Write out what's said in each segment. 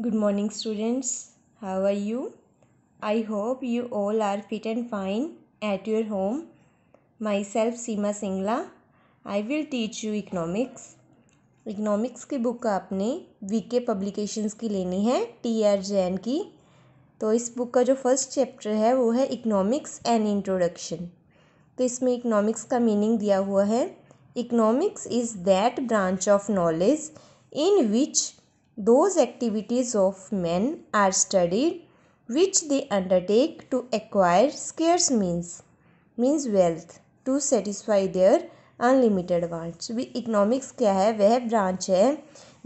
good morning students how are you I hope you all are fit and fine at at home myself Seema Singla I will teach you economics economics की book आपने V K publications की लेनी है T R Jain की तो इस book का जो फर्स्ट चैप्टर है वो है इकनॉमिक्स एंड इंट्रोडक्शन तो इसमें इकनॉमिक्स का मीनिंग दिया हुआ है economics is that branch of knowledge in which those activities of man are studied which they undertake to acquire scarce means means wealth to satisfy their unlimited wants भी economics क्या है वह branch है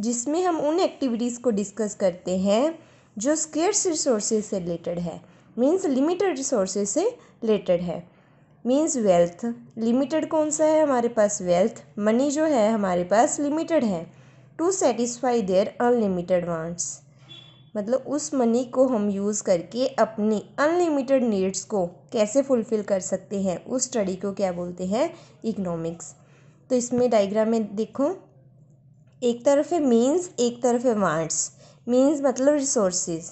जिसमें हम उन एक्टिविटीज़ को discuss करते हैं जो स्केयर्स रिसोर्सेज से रिलेटेड है मीन्स लिमिटेड रिसोर्सेज से रिलेटेड है मीन्स वेल्थ लिमिटेड कौन सा है हमारे पास वेल्थ मनी जो है हमारे पास लिमिटेड है to satisfy their unlimited wants मतलब उस मनी को हम यूज़ करके अपनी अनलिमिटेड नीड्स को कैसे फुलफ़िल कर सकते हैं उस स्टडी को क्या बोलते हैं इकोनॉमिक्स तो इसमें डायग्राम में देखो एक तरफ है मीन्स एक तरफ है वांट्स मीन्स मतलब रिसोर्सेज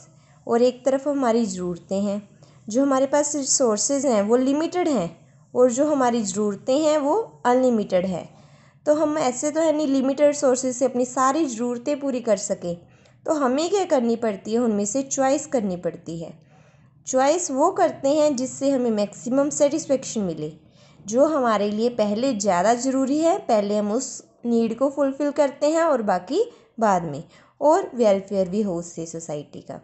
और एक तरफ हमारी ज़रूरतें हैं जो हमारे पास रिसोर्सेज हैं वो लिमिटेड हैं और जो हमारी ज़रूरतें हैं वो अनलिमिटेड है तो हम ऐसे तो है नहीं लिमिटेड सोर्सेज से अपनी सारी ज़रूरतें पूरी कर सकें तो हमें क्या करनी पड़ती है उनमें से चॉइस करनी पड़ती है चॉइस वो करते हैं जिससे हमें मैक्सिमम सेटिस्फेक्शन मिले जो हमारे लिए पहले ज़्यादा ज़रूरी है पहले हम उस नीड को फुलफ़िल करते हैं और बाकी बाद में और वेलफेयर भी हो उससे सोसाइटी का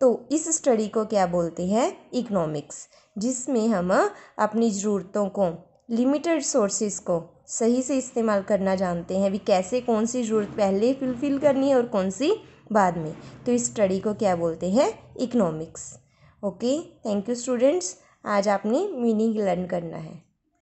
तो इस स्टडी को क्या बोलते हैं इकोनॉमिक्स जिसमें हम अपनी ज़रूरतों को लिमिटेड सोर्सेज को सही से इस्तेमाल करना जानते हैं भी कैसे कौन सी ज़रूरत पहले फुलफ़िल करनी है और कौन सी बाद में तो इस स्टडी को क्या बोलते हैं economics okay thank you students आज आपने मीनिंग लर्न करना है